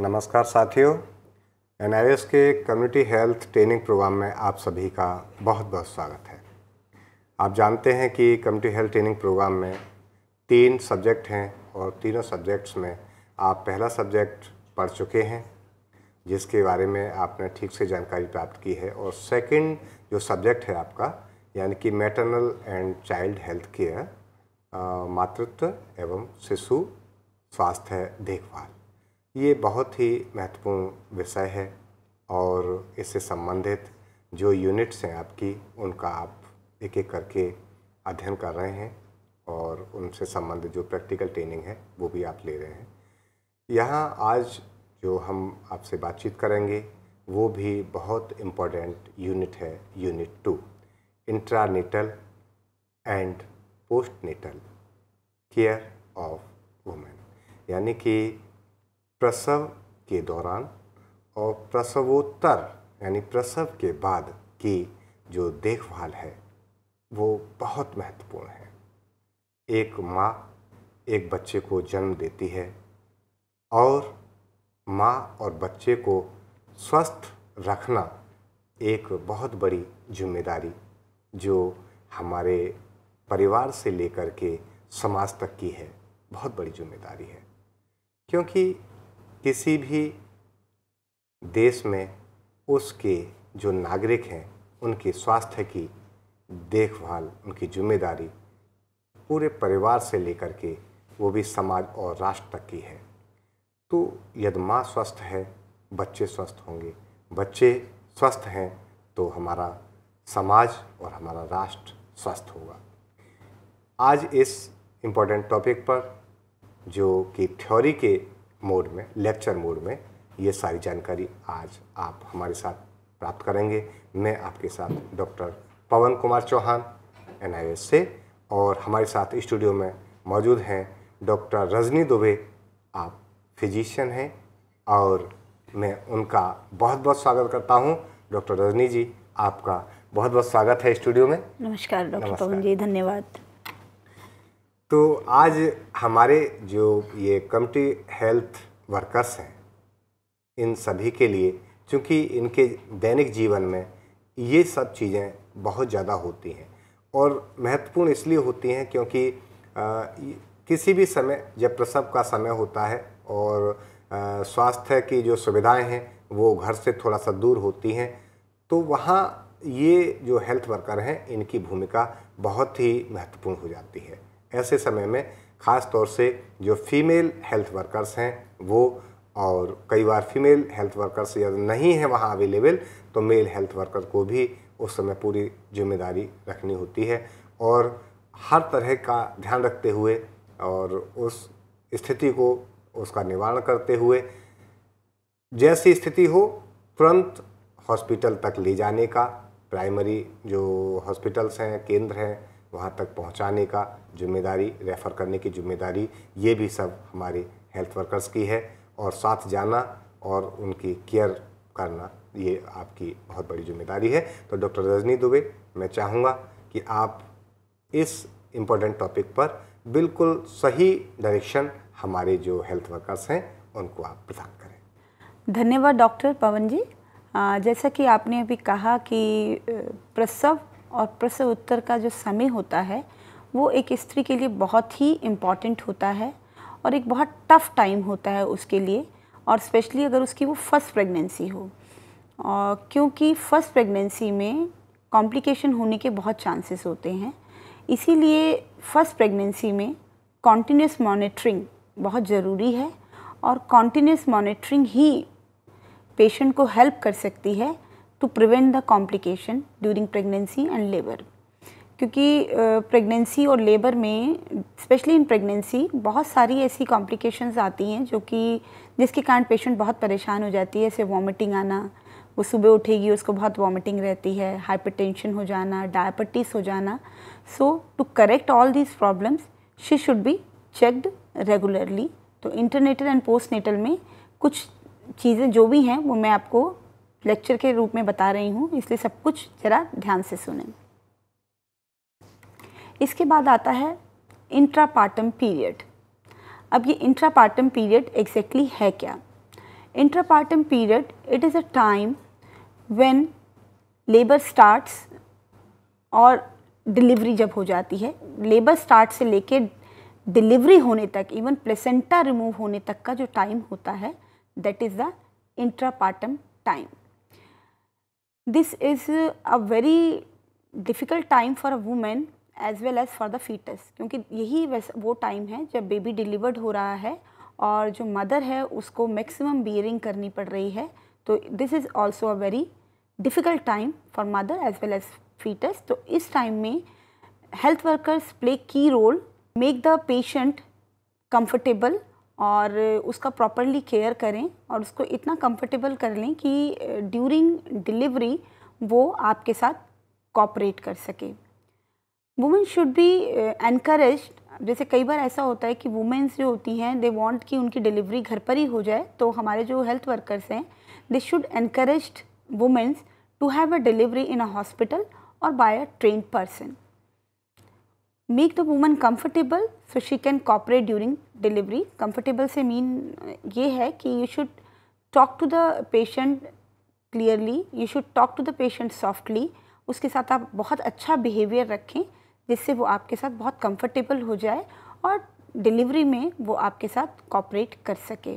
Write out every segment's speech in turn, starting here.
नमस्कार साथियों एन के कम्युनिटी हेल्थ ट्रेनिंग प्रोग्राम में आप सभी का बहुत बहुत स्वागत है आप जानते हैं कि कम्युनिटी हेल्थ ट्रेनिंग प्रोग्राम में तीन सब्जेक्ट हैं और तीनों सब्जेक्ट्स में आप पहला सब्जेक्ट पढ़ चुके हैं जिसके बारे में आपने ठीक से जानकारी प्राप्त की है और सेकंड जो सब्जेक्ट है आपका यानी कि maternal and child health care मातृत्व एवं शिशु स्वास्थ्य देखभाल ये बहुत ही महत्वपूर्ण विषय है और इससे संबंधित जो यूनिट्स हैं आपकी उनका आप एक एक करके अध्ययन कर रहे हैं और उनसे संबंधित जो प्रैक्टिकल ट्रेनिंग है वो भी आप ले रहे हैं यहाँ आज जो हम आपसे बातचीत करेंगे वो भी बहुत इम्पोर्टेंट यूनिट है unit two intranatal and postnatal care of women यानी कि प्रसव के दौरान और प्रसवोत्तर यानी प्रसव के बाद की जो देखभाल है वो बहुत महत्वपूर्ण है एक माँ एक बच्चे को जन्म देती है और माँ और बच्चे को स्वस्थ रखना एक बहुत बड़ी जिम्मेदारी जो हमारे परिवार से लेकर के समाज तक की है बहुत बड़ी जिम्मेदारी है क्योंकि किसी भी देश में उसके जो नागरिक हैं उनके स्वास्थ्य की देखभाल उनकी जिम्मेदारी पूरे परिवार से लेकर के वो भी समाज और राष्ट्र तक की है तो यदि माँ स्वस्थ है बच्चे स्वस्थ होंगे बच्चे स्वस्थ हैं तो हमारा समाज और हमारा राष्ट्र स्वस्थ होगा आज इस इम्पोर्टेंट टॉपिक पर जो कि थ्योरी के मोड में लेक्चर मोड में ये सारी जानकारी आज आप हमारे साथ प्राप्त करेंगे मैं आपके साथ डॉक्टर पवन कुमार चौहान एन से और हमारे साथ स्टूडियो में मौजूद हैं डॉक्टर रजनी दुबे आप फिजिशियन हैं और मैं उनका बहुत बहुत स्वागत करता हूं डॉक्टर रजनी जी आपका बहुत बहुत स्वागत है स्टूडियो में नमस्कार डॉक्टर पवन जी धन्यवाद तो आज हमारे जो ये कम्युनिटी हेल्थ वर्कर्स हैं इन सभी के लिए क्योंकि इनके दैनिक जीवन में ये सब चीज़ें बहुत ज़्यादा होती हैं और महत्वपूर्ण इसलिए होती हैं क्योंकि आ, किसी भी समय जब प्रसव का समय होता है और स्वास्थ्य की जो सुविधाएं हैं वो घर से थोड़ा सा दूर होती हैं तो वहाँ ये जो हेल्थ वर्कर हैं इनकी भूमिका बहुत ही महत्वपूर्ण हो जाती है ऐसे समय में ख़ास तौर से जो फीमेल हेल्थ वर्कर्स हैं वो और कई बार फीमेल हेल्थ वर्कर्स यदि नहीं है वहाँ अवेलेबल तो मेल हेल्थ वर्कर को भी उस समय पूरी जिम्मेदारी रखनी होती है और हर तरह का ध्यान रखते हुए और उस स्थिति को उसका निवारण करते हुए जैसी स्थिति हो तुरंत हॉस्पिटल तक ले जाने का प्राइमरी जो हॉस्पिटल्स हैं केंद्र हैं वहाँ तक पहुँचाने का जिम्मेदारी रेफ़र करने की जिम्मेदारी ये भी सब हमारे हेल्थ वर्कर्स की है और साथ जाना और उनकी केयर करना ये आपकी बहुत बड़ी जिम्मेदारी है तो डॉक्टर रजनी दुबे मैं चाहूँगा कि आप इस इम्पोर्टेंट टॉपिक पर बिल्कुल सही डायरेक्शन हमारे जो हेल्थ वर्कर्स हैं उनको आप प्रदान करें धन्यवाद डॉक्टर पवन जी जैसा कि आपने अभी कहा कि प्रसव और प्रसव उत्तर का जो समय होता है वो एक स्त्री के लिए बहुत ही इम्पॉर्टेंट होता है और एक बहुत टफ़ टाइम होता है उसके लिए और स्पेशली अगर उसकी वो फर्स्ट प्रेगनेंसी हो और क्योंकि फ़र्स्ट प्रेगनेंसी में कॉम्प्लिकेशन होने के बहुत चांसेस होते हैं इसीलिए फ़र्स्ट प्रेगनेंसी में कॉन्टीन्यूस मॉनिटरिंग बहुत ज़रूरी है और कॉन्टीन्यूस मॉनिटरिंग ही पेशेंट को हेल्प कर सकती है to prevent the complication during pregnancy and labour क्योंकि प्रेगनेंसी और लेबर में स्पेशली इन प्रेगनेंसी बहुत सारी ऐसी कॉम्प्लिकेशंस आती हैं जो कि जिसके कारण पेशेंट बहुत परेशान हो जाती है ऐसे वॉमिटिंग आना वो सुबह उठेगी उसको बहुत वॉमिटिंग रहती है हाइपरटेंशन हो जाना डायबिटीज़ हो जाना so to correct all these problems she should be checked regularly तो इंटरनेटल एंड पोस्टनेटल में कुछ चीज़ें जो भी हैं वो मैं आपको लेक्चर के रूप में बता रही हूँ इसलिए सब कुछ ज़रा ध्यान से सुने इसके बाद आता है इंट्रापार्टम पीरियड अब ये इंट्रापार्टम पीरियड एग्जैक्टली है क्या intrapartum period it is a time when labour starts और डिलीवरी जब हो जाती है लेबर स्टार्ट से लेके डिलीवरी होने तक इवन प्लेसेंटा रिमूव होने तक का जो टाइम होता है that is the intrapartum time this is a very difficult time for a women as well as for the foetus क्योंकि यही वो टाइम है जब बेबी डिलीवर्ड हो रहा है और जो मदर है उसको मैक्सिमम बियरिंग करनी पड़ रही है तो this is also a very difficult time for mother as well as foetus तो इस टाइम में health workers play key role make the patient comfortable और उसका प्रॉपरली केयर करें और उसको इतना कंफर्टेबल कर लें कि ड्यूरिंग डिलीवरी वो आपके साथ कॉपरेट कर सके वुमेन शुड बी एनकरेज जैसे कई बार ऐसा होता है कि वुमेन्स जो होती हैं दे वांट कि उनकी डिलीवरी घर पर ही हो जाए तो हमारे जो हेल्थ वर्कर्स हैं they should encourage womens to have a delivery in a hospital और by a train person make the woman comfortable so she can cooperate during delivery comfortable से मीन uh, ये है कि you should talk to the patient clearly you should talk to the patient softly उसके साथ आप बहुत अच्छा behaviour रखें जिससे वो आपके साथ बहुत कम्फर्टेबल हो जाए और डिलीवरी में वो आपके साथ कॉपरेट कर सके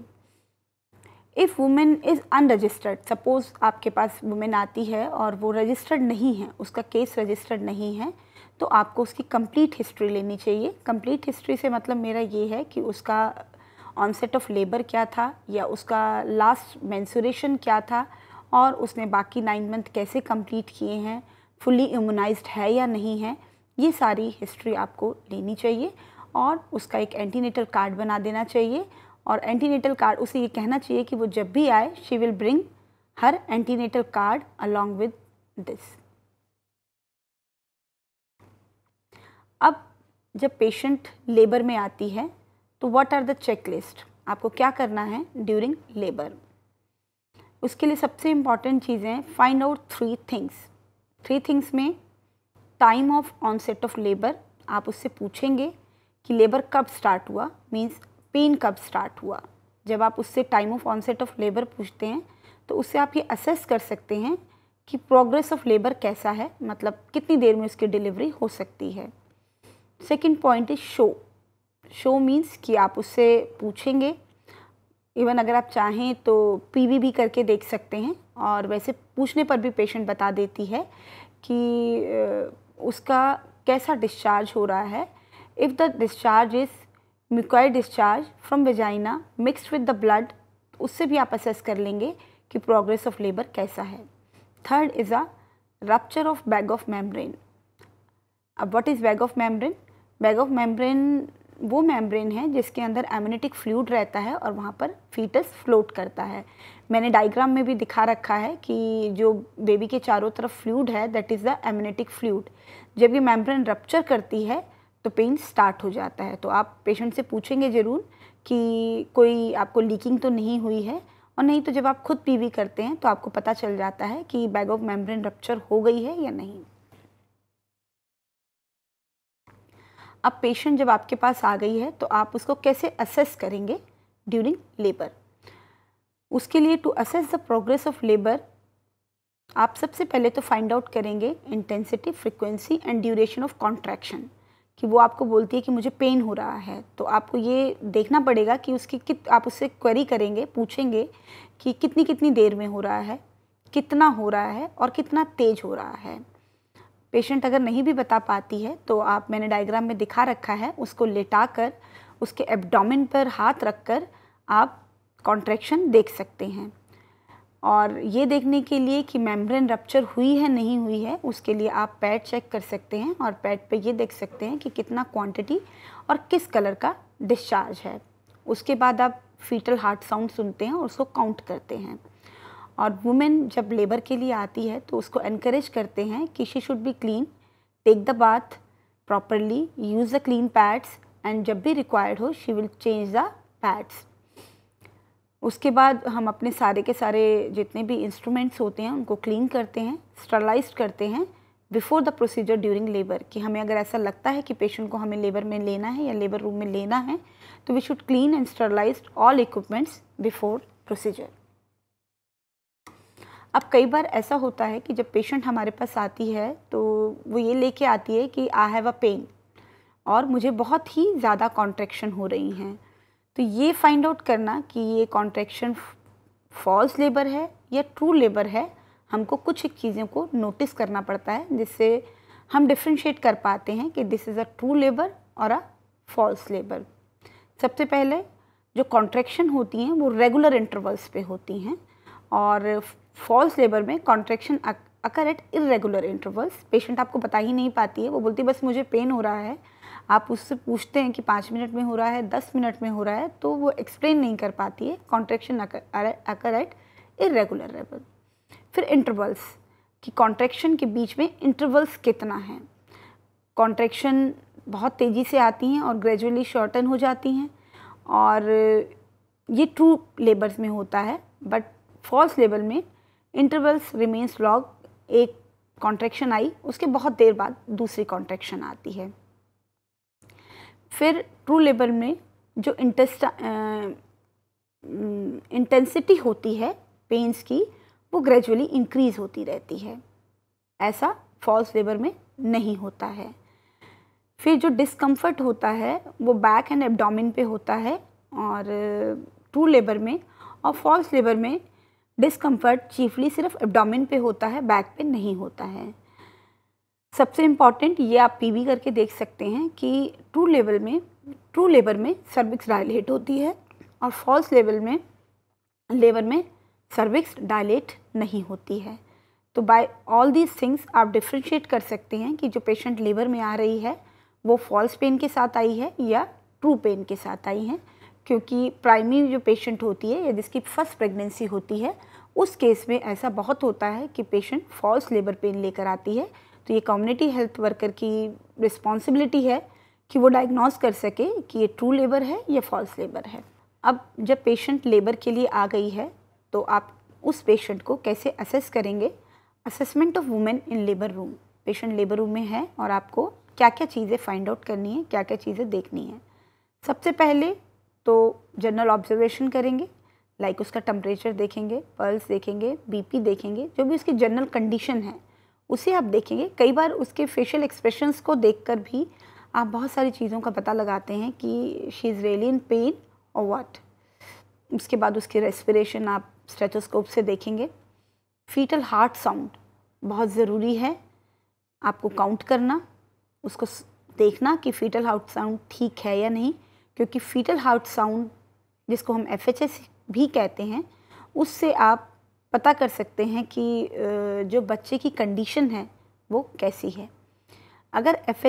if women is unregistered suppose आपके पास वुमेन आती है और वो रजिस्टर्ड नहीं है उसका केस रजिस्टर्ड नहीं है तो आपको उसकी कंप्लीट हिस्ट्री लेनी चाहिए कंप्लीट हिस्ट्री से मतलब मेरा ये है कि उसका ऑनसेट ऑफ लेबर क्या था या उसका लास्ट मैंसुरेशन क्या था और उसने बाकी नाइन मंथ कैसे कंप्लीट किए हैं फुली इम्यूनाइज है या नहीं है ये सारी हिस्ट्री आपको लेनी चाहिए और उसका एक एंटीनेटल कार्ड बना देना चाहिए और एंटीनेटल कार्ड उसे ये कहना चाहिए कि वो जब भी आए she will bring her antenatal card along with this अब जब पेशेंट लेबर में आती है तो व्हाट आर द चेकलिस्ट आपको क्या करना है ड्यूरिंग लेबर उसके लिए सबसे इम्पॉर्टेंट चीज़ें find out three things three things में time of onset of labour आप उससे पूछेंगे कि लेबर कब स्टार्ट हुआ मींस पेन कब स्टार्ट हुआ जब आप उससे time of onset of labour पूछते हैं तो उससे आप ये असेस कर सकते हैं कि प्रोग्रेस ऑफ लेबर कैसा है मतलब कितनी देर में उसकी डिलीवरी हो सकती है second point is show show means कि आप उससे पूछेंगे इवन अगर आप चाहें तो पीवी भी करके देख सकते हैं और वैसे पूछने पर भी पेशेंट बता देती है कि उसका कैसा डिस्चार्ज हो रहा है if the discharge is mucoid discharge from vagina mixed with the blood उससे भी आप असेस कर लेंगे कि प्रोग्रेस ऑफ लेबर कैसा है third is a rupture of bag of membrane अब what is bag of membrane bag of membrane वो मेम्ब्रेन है जिसके अंदर एमोनेटिक फ्लूड रहता है और वहाँ पर फीटस फ्लोट करता है मैंने डायग्राम में भी दिखा रखा है कि जो बेबी के चारों तरफ फ्लूड है that is the amniotic fluid जब ये मेम्ब्रेन रप्चर करती है तो पेन स्टार्ट हो जाता है तो आप पेशेंट से पूछेंगे ज़रूर कि कोई आपको लीकिंग तो नहीं हुई है और नहीं तो जब आप खुद पीवी करते हैं तो आपको पता चल जाता है कि बैग ऑफ मेम्ब्रेन रप्चर हो गई है या नहीं अब पेशेंट जब आपके पास आ गई है तो आप उसको कैसे असेस करेंगे ड्यूरिंग लेबर उसके लिए to assess the progress of labour आप सबसे पहले तो फाइंड आउट करेंगे intensity frequency and duration of contraction कि वो आपको बोलती है कि मुझे पेन हो रहा है तो आपको ये देखना पड़ेगा कि उसकी कित आप उससे क्वेरी करेंगे पूछेंगे कि कितनी कितनी देर में हो रहा है कितना हो रहा है और कितना तेज़ हो रहा है पेशेंट अगर नहीं भी बता पाती है तो आप मैंने डायग्राम में दिखा रखा है उसको लेटा कर उसके एबडामिन पर हाथ रख कर आप कॉन्ट्रेक्शन देख सकते हैं और ये देखने के लिए कि मेम्ब्रेन रप्चर हुई है नहीं हुई है उसके लिए आप पैड चेक कर सकते हैं और पैड पे ये देख सकते हैं कि कितना क्वांटिटी और किस कलर का डिस्चार्ज है उसके बाद आप फीटल हार्ट साउंड सुनते हैं और उसको काउंट करते हैं और वुमेन जब लेबर के लिए आती है तो उसको इनक्रेज करते हैं कि she should be clean take the bath properly use the clean pads and जब भी रिक्वायर्ड हो she will change the pads उसके बाद हम अपने सारे के सारे जितने भी इंस्ट्रूमेंट्स होते हैं उनको क्लीन करते हैं स्टरलाइज करते हैं before the procedure during labour कि हमें अगर ऐसा लगता है कि पेशेंट को हमें लेबर में लेना है या लेबर रूम में लेना है तो we should clean and sterilise all equipments before procedure अब कई बार ऐसा होता है कि जब पेशेंट हमारे पास आती है तो वो ये लेके आती है कि आई हैव अ पेन और मुझे बहुत ही ज़्यादा कॉन्ट्रेक्शन हो रही हैं तो ये फाइंड आउट करना कि ये कॉन्ट्रेक्शन फॉल्स लेबर है या ट्रू लेबर है हमको कुछ चीज़ों को नोटिस करना पड़ता है जिससे हम डिफ्रेंशिएट कर पाते हैं कि this is a true labour और अ फॉल्स लेबर सबसे पहले जो कॉन्ट्रैक्शन होती हैं वो रेगुलर इंटरवल्स पे होती हैं और फॉल्स लेबर में contraction occur at irregular intervals patient आपको बता ही नहीं पाती है वो बोलती है बस मुझे पेन हो रहा है आप उससे पूछते हैं कि पाँच मिनट में हो रहा है दस मिनट में हो रहा है तो वो एक्सप्लेन नहीं कर पाती है contraction occur at irregular labour फिर इंटरवल्स कि कॉन्ट्रेक्शन के बीच में इंटरवल्स कितना है कॉन्ट्रेक्शन बहुत तेज़ी से आती हैं और ग्रेजुअली शॉर्टन हो जाती हैं और ये ट्रू लेबर्स में होता है बट फॉल्स लेबल में इंटरवल्स रिमेंस लॉग एक कॉन्ट्रेक्शन आई उसके बहुत देर बाद दूसरी कॉन्ट्रेक्शन आती है फिर ट्रू लेबर में जो इंटेस्ट इंटेंसिटी होती है पेंस की वो ग्रेजुअली इंक्रीज़ होती रहती है ऐसा फॉल्स लेबर में नहीं होता है फिर जो डिस्कम्फर्ट होता है वो बैक एंड एबडामिन पे होता है और ट्रू लेबर में और फॉल्स लेबर में डिस्कम्फर्ट चीफली सिर्फ एबडामिन पे होता है बैक पे नहीं होता है सबसे इम्पॉर्टेंट ये आप पीवी करके देख सकते हैं कि ट्रू लेवल में ट्रू लेवर में सर्विक्स डायलेट होती है और फॉल्स लेवल में लेवर में सर्विक्स डायलेट नहीं होती है तो बाय ऑल दीज थिंग्स आप डिफ्रेंशिएट कर सकते हैं कि जो पेशेंट लेवर में आ रही है वो फॉल्स पेन के साथ आई है या ट्रू पेन के साथ आई है क्योंकि प्राइमरी जो पेशेंट होती है या जिसकी फर्स्ट प्रेगनेंसी होती है उस केस में ऐसा बहुत होता है कि पेशेंट फॉल्स लेबर पेन लेकर आती है तो ये कम्युनिटी हेल्थ वर्कर की रिस्पॉन्सिबिलिटी है कि वो डायग्नोस कर सके कि ये ट्रू लेबर है या फॉल्स लेबर है अब जब पेशेंट लेबर के लिए आ गई है तो आप उस पेशेंट को कैसे असेस करेंगे assessment of women in labour room patient labour room में है और आपको क्या क्या चीज़ें फाइंड आउट करनी है क्या क्या चीज़ें देखनी है सबसे पहले तो जनरल ऑब्जर्वेशन करेंगे लाइक उसका टम्परेचर देखेंगे पल्स देखेंगे बीपी देखेंगे जो भी उसकी जनरल कंडीशन है उसे आप देखेंगे कई बार उसके फेशियल एक्सप्रेशंस को देखकर भी आप बहुत सारी चीज़ों का पता लगाते हैं कि she is really in pain और वाट उसके बाद उसकी रेस्पिरेशन आप स्टेथोस्कोप से देखेंगे फीटल हार्ट साउंड बहुत ज़रूरी है आपको काउंट करना उसको देखना कि फीटल हार्ट साउंड ठीक है या नहीं क्योंकि फीटल हार्ट साउंड जिसको हम एफ भी कहते हैं उससे आप पता कर सकते हैं कि जो बच्चे की कंडीशन है वो कैसी है अगर एफ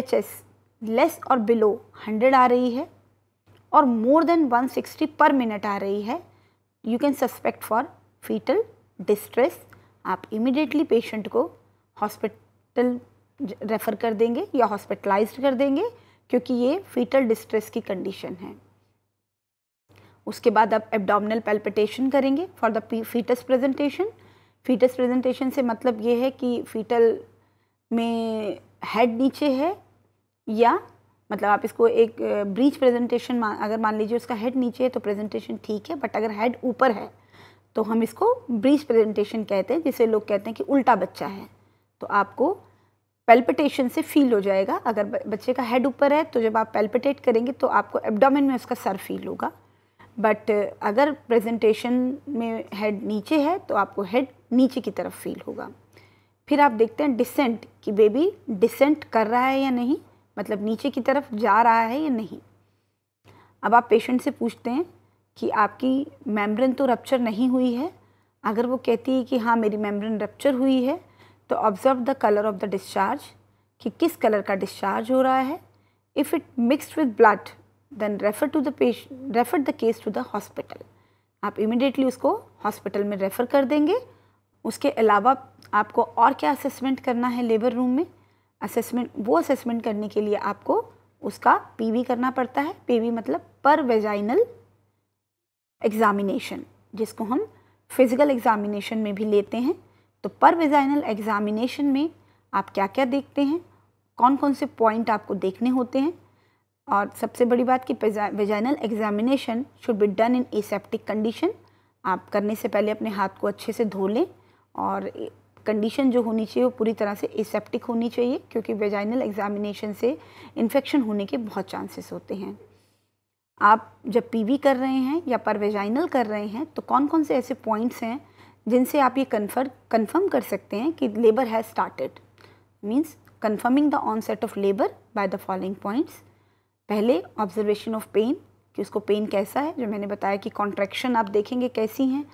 लेस और बिलो 100 आ रही है और मोर देन 160 पर मिनट आ रही है you can suspect for foetal distress आप इमिडिएटली पेशेंट को हॉस्पिटल रेफ़र कर देंगे या हॉस्पिटलाइज्ड कर देंगे क्योंकि ये फीटल डिस्ट्रेस की कंडीशन है उसके बाद आप एबडामिनल पेल्पिटेशन करेंगे for the foetus presentation foetus presentation से मतलब ये है कि फीटल में हेड नीचे है या मतलब आप इसको एक ब्रीच प्रेजेंटेशन अगर मान लीजिए उसका हेड नीचे है तो प्रेजेंटेशन ठीक है बट अगर हेड ऊपर है तो हम इसको ब्रीच प्रेजेंटेशन कहते हैं जिसे लोग कहते हैं कि उल्टा बच्चा है तो आपको पेल्पिटेशन से फील हो जाएगा अगर बच्चे का हेड ऊपर है तो जब आप पेल्पिटेट करेंगे तो आपको एबडामिन में उसका सर फील होगा बट अगर प्रेजेंटेशन में हेड नीचे है तो आपको हेड नीचे की तरफ फील होगा फिर आप देखते हैं डिसेंट कि बेबी डिसेंट कर रहा है या नहीं मतलब नीचे की तरफ जा रहा है या नहीं अब आप पेशेंट से पूछते हैं कि आपकी मेम्ब्रेन तो रप्चर नहीं हुई है अगर वो कहती है कि हाँ मेरी मेम्ब्रेन रप्चर हुई है तो observe the colour of the discharge कि किस कलर का डिस्चार्ज हो रहा है if it mixed with blood then refer to the पेश refer the case to the hospital आप इमिडिएटली उसको हॉस्पिटल में रेफ़र कर देंगे उसके अलावा आपको और क्या असेसमेंट करना है लेबर रूम में असेसमेंट वो असेसमेंट करने के लिए आपको उसका पीवी करना पड़ता है पीवी मतलब पर वेजाइनल एग्ज़ामिनेशन जिसको हम फिज़िकल एग्ज़ामिनेशन में भी लेते हैं तो पर विजाइनल एग्ज़ामिनेशन में आप क्या क्या देखते हैं कौन कौन से पॉइंट आपको देखने होते हैं और सबसे बड़ी बात कि vaginal examination should be done in aseptic condition आप करने से पहले अपने हाथ को अच्छे से धो लें और कंडीशन जो होनी चाहिए वो पूरी तरह से एसेप्टिक होनी चाहिए क्योंकि वेजाइनल एग्जामिनेशन से इन्फेक्शन होने के बहुत चांसेस होते हैं आप जब पीवी कर रहे हैं या पर वेजाइनल कर रहे हैं तो कौन कौन से ऐसे पॉइंट्स हैं जिनसे आप ये कन्फर्म कन्फर्म कर सकते हैं कि labour has started means confirming the onset of labour by the following points पहले ऑब्जर्वेशन ऑफ पेन कि उसको पेन कैसा है जो मैंने बताया कि कॉन्ट्रैक्शन आप देखेंगे कैसी हैं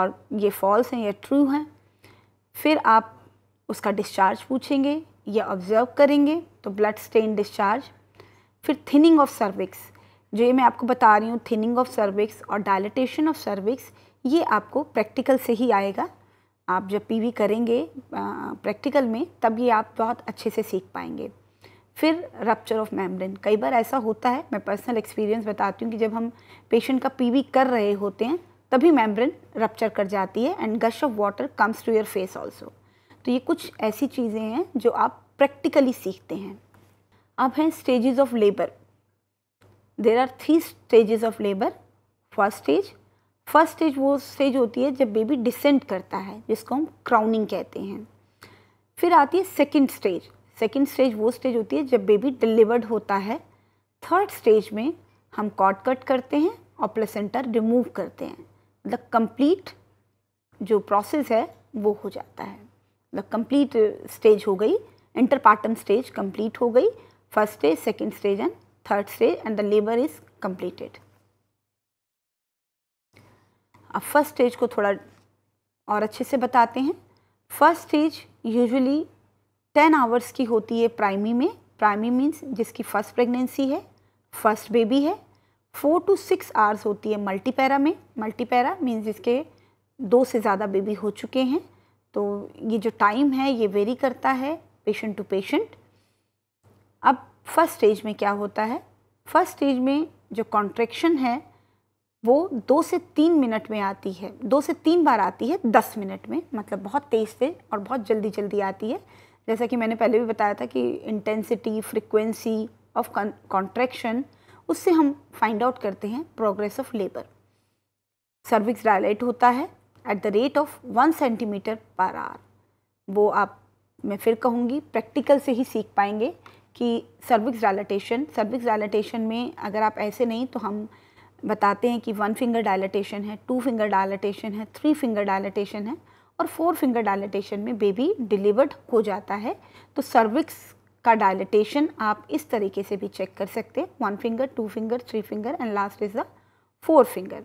और ये फॉल्स हैं या ट्रू हैं फिर आप उसका डिस्चार्ज पूछेंगे या ऑब्जर्व करेंगे तो ब्लड स्टेन डिस्चार्ज फिर थिनिंग ऑफ सर्विक्स जो ये मैं आपको बता रही हूँ थिनिंग ऑफ सर्विक्स और डायलिटेशन ऑफ सर्विक्स ये आपको प्रैक्टिकल से ही आएगा आप जब पीवी करेंगे प्रैक्टिकल में तब ये आप बहुत अच्छे से सीख पाएंगे फिर रप्चर ऑफ मेम्ब्रेन कई बार ऐसा होता है मैं पर्सनल एक्सपीरियंस बताती हूँ कि जब हम पेशेंट का पीवी कर रहे होते हैं तभी मेम्ब्रेन रप्चर कर जाती है and gush of water comes to your face also तो ये कुछ ऐसी चीज़ें हैं जो आप प्रैक्टिकली सीखते हैं अब हैं stages of labour there are three stages of labour first stage first stage वो स्टेज होती है जब बेबी डिसेंट करता है जिसको हम क्राउनिंग कहते हैं फिर आती है सेकेंड स्टेज सेकेंड स्टेज वो स्टेज होती है जब बेबी डिलीवर्ड होता है थर्ड स्टेज में हम कॉट कट करते हैं और प्लेसेंटा रिमूव करते हैं मतलब कंप्लीट जो प्रोसेस है वो हो जाता है मतलब कंप्लीट स्टेज हो गई इंटरपार्टम स्टेज कंप्लीट हो गई first stage second stage and third stage and the labour is completed अब फर्स्ट स्टेज को थोड़ा और अच्छे से बताते हैं first stage usually ten hours की होती है प्राइमी में प्राइमी मीन्स जिसकी फ़र्स्ट प्रेगनेंसी है फर्स्ट बेबी है फोर टू सिक्स आवर्स होती है मल्टीपैरा में मल्टीपैरा मीन्स जिसके दो से ज़्यादा बेबी हो चुके हैं तो ये जो टाइम है ये वेरी करता है पेशेंट टू पेशेंट अब फर्स्ट स्टेज में क्या होता है फर्स्ट स्टेज में जो कॉन्ट्रेक्शन है वो दो से तीन मिनट में आती है दो से तीन बार आती है दस मिनट में मतलब बहुत तेज़ से और बहुत जल्दी जल्दी आती है जैसा कि मैंने पहले भी बताया था कि इंटेंसिटी फ्रिक्वेंसी ऑफ कॉन्ट्रैक्शन उससे हम फाइंड आउट करते हैं progress of labour cervix dilate होता है at the rate of one centimetre per hour वो आप मैं फिर कहूँगी प्रैक्टिकल से ही सीख पाएंगे कि सर्विक्स डायलाइटेशन सर्विक्स डायलाइटेशन में अगर आप ऐसे नहीं तो हम बताते हैं कि वन फिंगर डायलिटेशन है टू फिंगर डायलिटेशन है थ्री फिंगर डायलिटेशन है और फोर फिंगर डायलिटेशन में बेबी डिलीवर्ड हो जाता है तो सर्विक्स का डायलिटेशन आप इस तरीके से भी चेक कर सकते हैं one finger two finger three finger and last is the four finger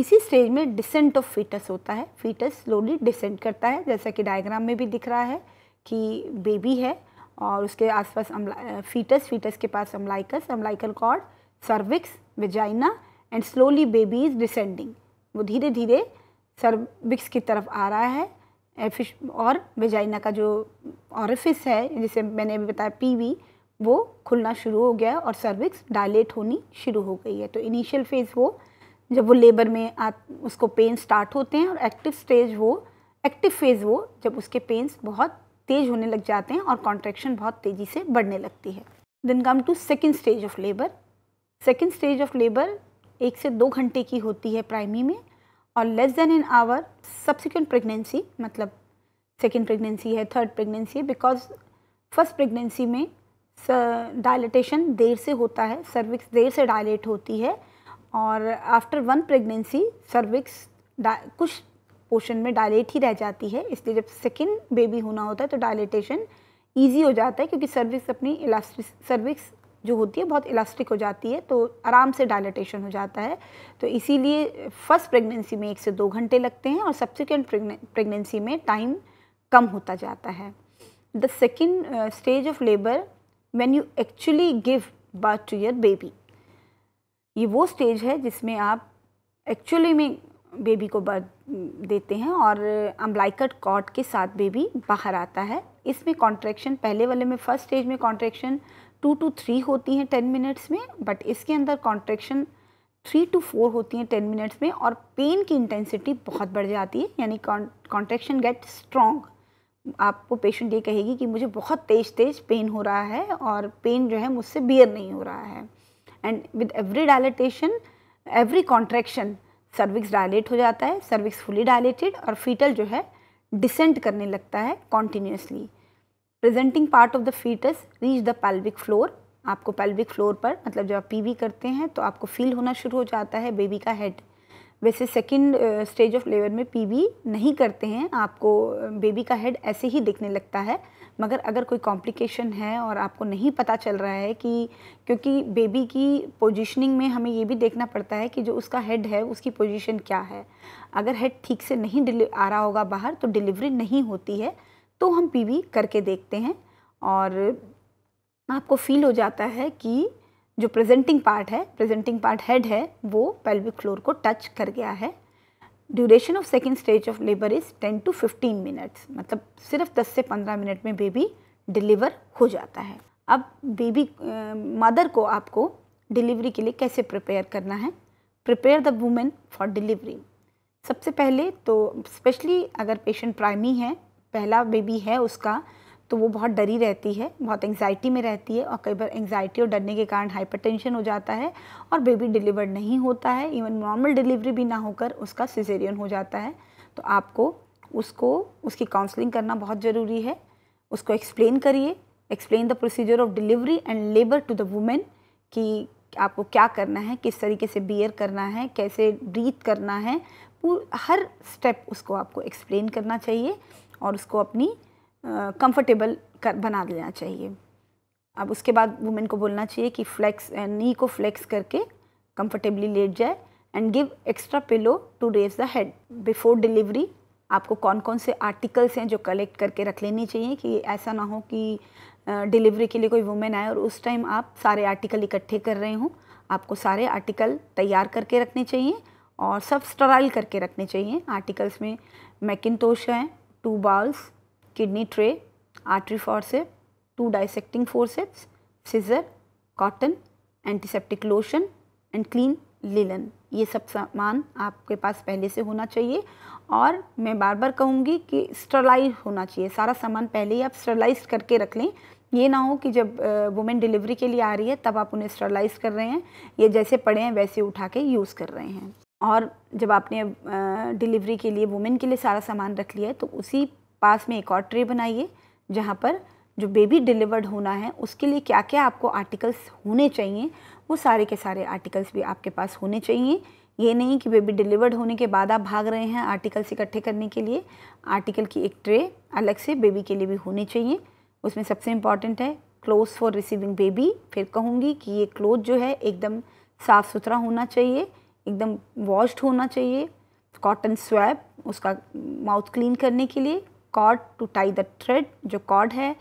इसी स्टेज में डिसेंट ऑफ फीटस होता है फीटस स्लोली डिसेंट करता है जैसा कि डायग्राम में भी दिख रहा है कि बेबी है और उसके आसपास फीटस फीटस के पास umbilicus umbilical cord cervix vagina and slowly baby is descending वो धीरे धीरे सर्विक्स की तरफ आ रहा है एफिश और वेजाइना का जो ऑरिफिस है जिसे मैंने अभी बताया पीवी वो खुलना शुरू हो गया और सर्विक्स डायलेट होनी शुरू हो गई है तो इनिशियल फेज़ वो जब वो लेबर में आ उसको पेन स्टार्ट होते हैं और एक्टिव स्टेज वो एक्टिव फेज़ वो जब उसके पेन्स बहुत तेज़ होने लग जाते हैं और कॉन्ट्रेक्शन बहुत तेज़ी से बढ़ने लगती है then come to second stage of labour second stage of labour एक से दो घंटे की होती है प्राइमी में और less than an hour subsequent pregnancy मतलब सेकेंड प्रेगनेंसी है थर्ड प्रेगनेंसी है बिकॉज फर्स्ट प्रेगनेंसी में डायलेटेशन देर से होता है सर्विक्स देर से डायलेट होती है और आफ्टर वन प्रेगनेंसी सर्विक्स कुछ पोर्शन में डायलेट ही रह जाती है इसलिए जब सेकेंड बेबी होना होता है तो डायलेटेशन ईजी हो जाता है क्योंकि सर्विक्स अपनी इलास्टिस सर्विक्स जो होती है बहुत इलास्टिक हो जाती है तो आराम से डायलिटेशन हो जाता है तो इसीलिए फर्स्ट प्रेगनेंसी में एक से दो घंटे लगते हैं और सब्सिक्वेंट प्रेगनेंसी में टाइम कम होता जाता है the second stage of labour when you actually give birth to your baby ये वो स्टेज है जिसमें आप एक्चुअली में बेबी को बर्थ देते हैं और अम्बलाइकट कॉट के साथ बेबी बाहर आता है इसमें कॉन्ट्रैक्शन पहले वाले में फर्स्ट स्टेज में कॉन्ट्रैक्शन टू टू थ्री होती हैं टेन मिनट्स में बट इसके अंदर कॉन्ट्रेक्शन थ्री टू फोर होती हैं टेन मिनट्स में और पेन की इंटेंसिटी बहुत बढ़ जाती है यानी कॉन्ट्रेक्शन गेट स्ट्रॉन्ग आपको पेशेंट ये कहेगी कि मुझे बहुत तेज़ तेज़ पेन हो रहा है और पेन जो है मुझसे बियर नहीं हो रहा है and with every dilatation every contraction cervix dilate हो जाता है सर्विक्स फुली डायलेटेड और फीटल जो है डिसेंट करने लगता है continuously presenting part of the foetus reach the pelvic floor आपको पेल्विक फ्लोर पर मतलब जब आप पीवी करते हैं तो आपको फील होना शुरू हो जाता है बेबी का हेड वैसे सेकेंड स्टेज ऑफ लेवर में पीवी नहीं करते हैं आपको बेबी का हेड ऐसे ही दिखने लगता है मगर अगर कोई कॉम्प्लिकेशन है और आपको नहीं पता चल रहा है कि क्योंकि बेबी की पोजीशनिंग में हमें ये भी देखना पड़ता है कि जो उसका हेड है उसकी पोजीशन क्या है अगर हेड ठीक से नहीं आ रहा होगा बाहर तो डिलीवरी नहीं होती है तो हम पीवी करके देखते हैं और आपको फील हो जाता है कि जो प्रेजेंटिंग पार्ट है प्रेजेंटिंग पार्ट हेड है वो पेल्विक फ्लोर को टच कर गया है duration of second stage of labour is ten to fifteen minutes मतलब सिर्फ दस से पंद्रह मिनट में बेबी डिलीवर हो जाता है अब बेबी मदर को आपको डिलीवरी के लिए कैसे प्रिपेयर करना है prepare the women for delivery सबसे पहले तो स्पेशली अगर पेशेंट प्राइमी है पहला बेबी है उसका तो वो बहुत डरी रहती है बहुत एंगजाइटी में रहती है और कई बार एंगजाइटी और डरने के कारण हाइपरटेंशन हो जाता है और बेबी डिलीवर नहीं होता है इवन नॉर्मल डिलीवरी भी ना होकर उसका सिजेरियन हो जाता है तो आपको उसको उसकी काउंसलिंग करना बहुत ज़रूरी है उसको एक्सप्लेन करिए explain the procedure of delivery and labour to the women कि आपको क्या करना है किस तरीके से बियर करना है कैसे ब्रीथ करना है हर स्टेप उसको आपको एक्सप्लेन करना चाहिए और उसको अपनी कंफर्टेबल कर बना लेना चाहिए अब उसके बाद वुमेन को बोलना चाहिए कि फ्लैक्स नी को फ्लैक्स करके कंफर्टेबली लेट जाए and give extra pillow to raise the head before delivery आपको कौन कौन से आर्टिकल्स हैं जो कलेक्ट करके रख लेने चाहिए कि ऐसा ना हो कि डिलीवरी के लिए कोई वुमेन आए और उस टाइम आप सारे आर्टिकल इकट्ठे कर रहे हों आपको सारे आर्टिकल तैयार करके रखने चाहिए और सब स्टराइल करके रखने चाहिए आर्टिकल्स में मैकिनटोश है two bowls kidney tray artery forceps, two dissecting forceps, scissor cotton antiseptic lotion and clean linen ये सब सामान आपके पास पहले से होना चाहिए और मैं बार बार कहूँगी कि स्टरलाइज होना चाहिए सारा सामान पहले ही आप स्टरलाइज करके रख लें ये ना हो कि जब वुमेन डिलीवरी के लिए आ रही है तब आप उन्हें स्टरलाइज कर रहे हैं ये जैसे पड़े हैं वैसे उठा के यूज़ कर रहे हैं और जब आपने डिलीवरी के लिए वुमेन के लिए सारा सामान रख लिया है तो उसी पास में एक और ट्रे बनाइए जहाँ पर जो बेबी डिलीवर्ड होना है उसके लिए क्या क्या आपको आर्टिकल्स होने चाहिए वो सारे के सारे आर्टिकल्स भी आपके पास होने चाहिए ये नहीं कि बेबी डिलीवर्ड होने के बाद आप भाग रहे हैं आर्टिकल्स इकट्ठे करने के लिए आर्टिकल की एक ट्रे अलग से बेबी के लिए भी होने चाहिए उसमें सबसे इम्पॉर्टेंट है क्लोथ फॉर रिसीविंग बेबी फिर कहूँगी कि ये क्लोथ जो है एकदम साफ़ सुथरा होना चाहिए एकदम वॉश्ड होना चाहिए कॉटन स्वैप उसका माउथ क्लीन करने के लिए cord to tie the thread जो कॉर्ड है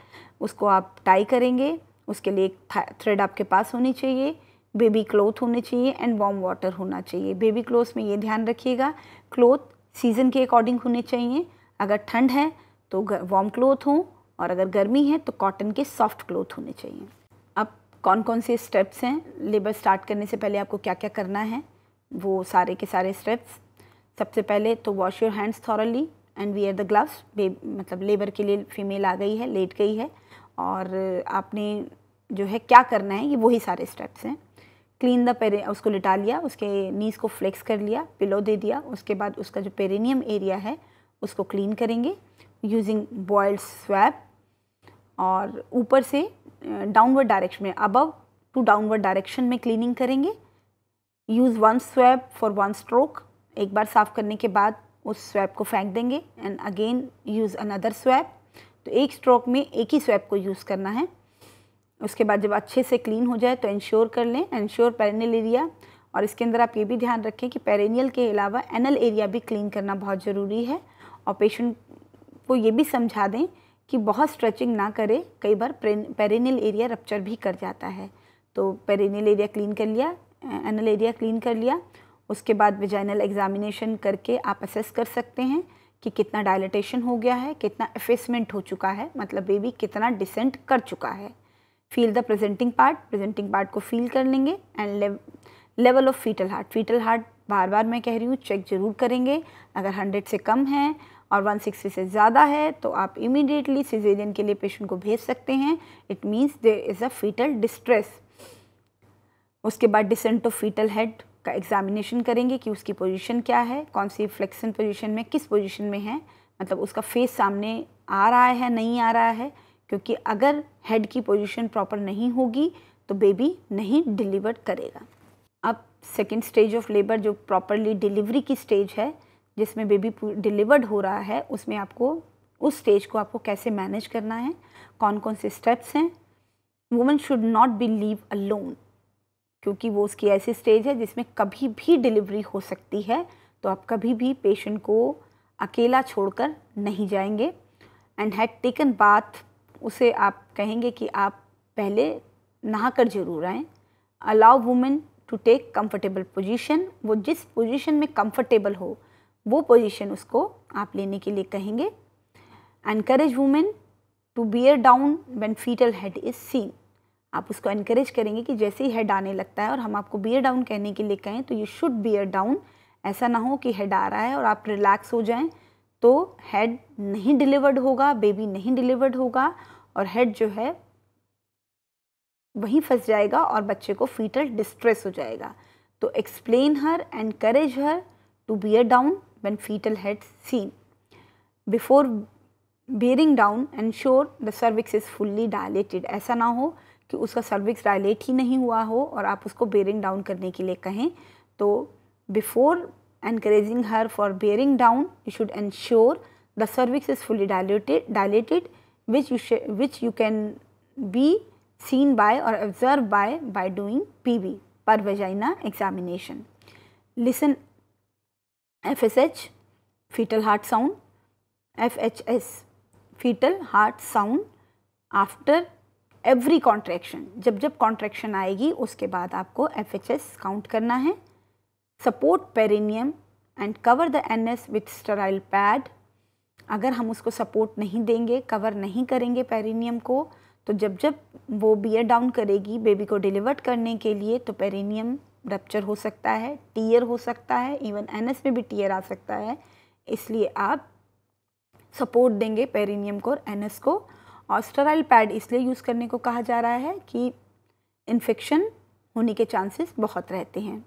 उसको आप टाई करेंगे उसके लिए एक थ्रेड आपके पास होनी चाहिए बेबी क्लोथ होने चाहिए एंड वार्म वाटर होना चाहिए बेबी क्लोथ में ये ध्यान रखिएगा क्लोथ सीज़न के अकॉर्डिंग होने चाहिए अगर ठंड है तो वार्म क्लोथ हो और अगर गर्मी है तो कॉटन के सॉफ्ट क्लोथ होने चाहिए अब कौन कौन से स्टेप्स हैं लेबर स्टार्ट करने से पहले आपको क्या क्या करना है वो सारे के सारे स्टेप्स सबसे पहले तो wash your hands thoroughly and we are the gloves मतलब लेबर के लिए फीमेल आ गई है लेट गई है और आपने जो है क्या करना है ये वही सारे स्टेप्स हैं क्लीन द पेरे उसको लिटा लिया उसके नीज़ को फ्लेक्स कर लिया पिलो दे दिया उसके बाद उसका जो पेरेनियम एरिया है उसको क्लीन करेंगे यूजिंग बॉयल्ड स्वैप और ऊपर से डाउनवर्ड डायरेक्शन में अबव टू डाउनवर्ड डायरेक्शन में क्लीनिंग करेंगे use one swab for one stroke एक बार साफ़ करने के बाद उस स्वैप को फेंक देंगे and again use another swab तो एक स्ट्रोक में एक ही स्वैप को यूज़ करना है उसके बाद जब अच्छे से क्लीन हो जाए तो इंश्योर कर लें इंश्योर पेरेनल एरिया और इसके अंदर आप ये भी ध्यान रखें कि पेरेनियल के अलावा एनल एरिया भी क्लीन करना बहुत ज़रूरी है और पेशेंट को ये भी समझा दें कि बहुत स्ट्रेचिंग ना करें कई बार पेरेनियल एरिया रप्चर भी कर जाता है तो पेरेनियल एरिया क्लीन कर लिया एनल एरिया क्लीन कर लिया उसके बाद वेजाइनल एग्जामिनेशन करके आप असेस कर सकते हैं कि कितना डायलिटेशन हो गया है कितना एफेसमेंट हो चुका है मतलब बेबी कितना डिसेंट कर चुका है feel the presenting part presenting part को फील कर लेंगे and level of foetal heart foetal heart बार बार मैं कह रही हूँ चेक ज़रूर करेंगे अगर हंड्रेड से कम है और 160 से ज़्यादा है तो आप इमीडिएटली सिजेरियन के लिए पेशेंट को भेज सकते हैं it means there is a foetal distress उसके बाद डिसेंट ऑफ फीटल हेड का एग्जामिनेशन करेंगे कि उसकी पोजीशन क्या है कौन सी फ्लेक्सन पोजीशन में किस पोजीशन में है मतलब उसका फेस सामने आ रहा है नहीं आ रहा है क्योंकि अगर हेड की पोजीशन प्रॉपर नहीं होगी तो बेबी नहीं डिलीवर करेगा अब सेकेंड स्टेज ऑफ लेबर जो प्रॉपरली डिलीवरी की स्टेज है जिसमें बेबी डिलीवर्ड हो रहा है उसमें आपको उस स्टेज को आपको कैसे मैनेज करना है कौन कौन से स्टेप्स हैं women should not be leave alone क्योंकि वो उसकी ऐसी स्टेज है जिसमें कभी भी डिलीवरी हो सकती है तो आप कभी भी पेशेंट को अकेला छोड़कर नहीं जाएंगे एंड हैड टेकन बाथ उसे आप कहेंगे कि आप पहले नहा कर जरूर आएँ allow women to take comfortable position वो जिस पोजिशन में कम्फर्टेबल हो वो पोजिशन उसको आप लेने के लिए कहेंगे encourage women to bear down when foetal head is seen आप उसको इनक्रेज करेंगे कि जैसे ही हेड आने लगता है और हम आपको बियर डाउन कहने के लिए कहें तो यू शुड बियर डाउन ऐसा ना हो कि हेड आ रहा है और आप रिलैक्स हो जाएं तो हेड नहीं डिलीवर्ड होगा बेबी नहीं डिलीवर्ड होगा और हेड जो है वहीं फंस जाएगा और बच्चे को फीटल डिस्ट्रेस हो जाएगा तो explain her encourage her to bear down when foetal head seen before bearing down and sure the cervix is fully dilated ऐसा ना हो कि उसका सर्विक्स डायलेट ही नहीं हुआ हो और आप उसको बेरिंग डाउन करने के लिए कहें तो before encouraging her for bearing down you should ensure the cervix is fully dilated dilated which you which you can be seen by और observe by by doing P V per vagina examination listen F S H foetal heart sound F H S foetal heart sound after every contraction जब जब contraction आएगी उसके बाद आपको F count करना है support perineum and cover the N S with sterile pad अगर हम उसको सपोर्ट नहीं देंगे कवर नहीं करेंगे पेरिनियम को तो जब जब वो बियर डाउन करेगी बेबी को डिलीवर्ट करने के लिए तो पेरिनियम रप्चर हो सकता है टीयर हो सकता है इवन एनएस में भी टीयर आ सकता है इसलिए आप सपोर्ट देंगे पेरिनियम को और एस को और स्टराइल पैड इसलिए यूज़ करने को कहा जा रहा है कि इन्फेक्शन होने के चांसेस बहुत रहते हैं